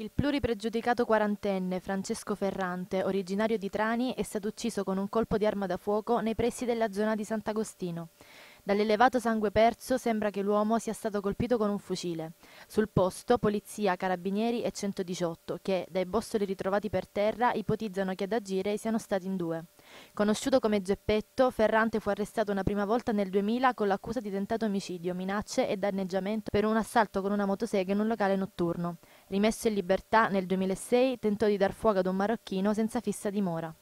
Il pluripregiudicato quarantenne Francesco Ferrante, originario di Trani, è stato ucciso con un colpo di arma da fuoco nei pressi della zona di Sant'Agostino. Dall'elevato sangue perso sembra che l'uomo sia stato colpito con un fucile. Sul posto polizia, carabinieri e 118 che, dai bossoli ritrovati per terra, ipotizzano che ad agire siano stati in due. Conosciuto come Geppetto, Ferrante fu arrestato una prima volta nel 2000 con l'accusa di tentato omicidio, minacce e danneggiamento per un assalto con una motosega in un locale notturno. Rimesso in libertà nel 2006, tentò di dar fuoco ad un marocchino senza fissa dimora.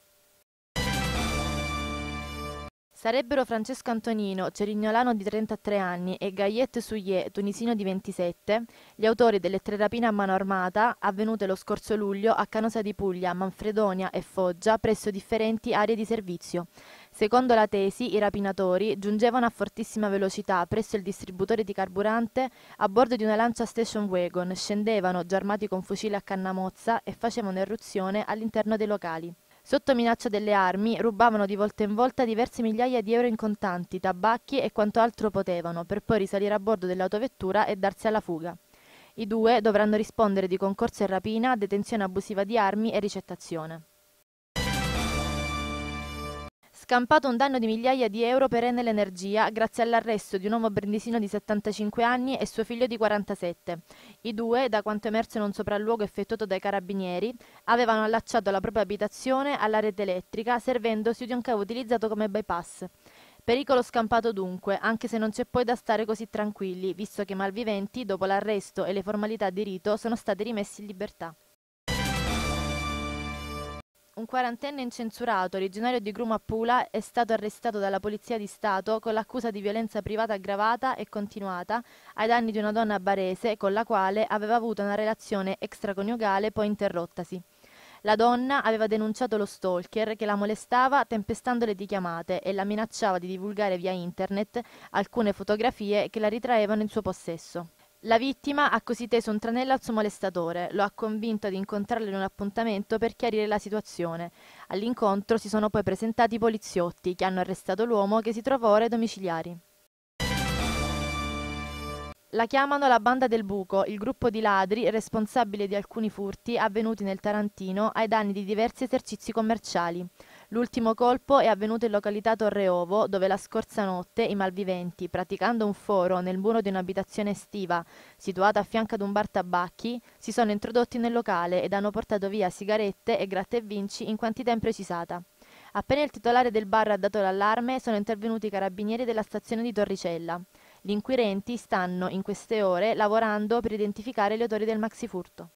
Sarebbero Francesco Antonino, cerignolano di 33 anni, e Gaillette Souillet, tunisino di 27, gli autori delle tre rapine a mano armata avvenute lo scorso luglio a Canosa di Puglia, Manfredonia e Foggia presso differenti aree di servizio. Secondo la tesi, i rapinatori giungevano a fortissima velocità presso il distributore di carburante a bordo di una lancia station wagon, scendevano già armati con fucile a cannamozza e facevano irruzione all'interno dei locali. Sotto minaccia delle armi, rubavano di volta in volta diverse migliaia di euro in contanti, tabacchi e quanto altro potevano, per poi risalire a bordo dell'autovettura e darsi alla fuga. I due dovranno rispondere di concorso e rapina, detenzione abusiva di armi e ricettazione scampato un danno di migliaia di euro per Enel Energia grazie all'arresto di un uomo brindisino di 75 anni e suo figlio di 47. I due, da quanto emerso in un sopralluogo effettuato dai carabinieri, avevano allacciato la propria abitazione alla rete elettrica servendosi di un cavo utilizzato come bypass. Pericolo scampato dunque, anche se non c'è poi da stare così tranquilli, visto che i malviventi, dopo l'arresto e le formalità di rito, sono stati rimessi in libertà un quarantenne incensurato originario di Grumapula è stato arrestato dalla Polizia di Stato con l'accusa di violenza privata aggravata e continuata ai danni di una donna barese con la quale aveva avuto una relazione extraconiugale poi interrottasi. La donna aveva denunciato lo stalker che la molestava tempestandole di chiamate e la minacciava di divulgare via internet alcune fotografie che la ritraevano in suo possesso. La vittima ha così teso un tranello al suo molestatore, lo ha convinto ad incontrarlo in un appuntamento per chiarire la situazione. All'incontro si sono poi presentati i poliziotti che hanno arrestato l'uomo che si trova ora ai domiciliari. La chiamano la Banda del Buco, il gruppo di ladri responsabile di alcuni furti avvenuti nel Tarantino ai danni di diversi esercizi commerciali. L'ultimo colpo è avvenuto in località Torreovo, dove la scorsa notte i malviventi, praticando un foro nel muro di un'abitazione estiva situata a fianco ad un bar tabacchi, si sono introdotti nel locale ed hanno portato via sigarette e gratte e vinci in quantità imprecisata. Appena il titolare del bar ha dato l'allarme, sono intervenuti i carabinieri della stazione di Torricella. Gli inquirenti stanno in queste ore lavorando per identificare gli autori del maxifurto.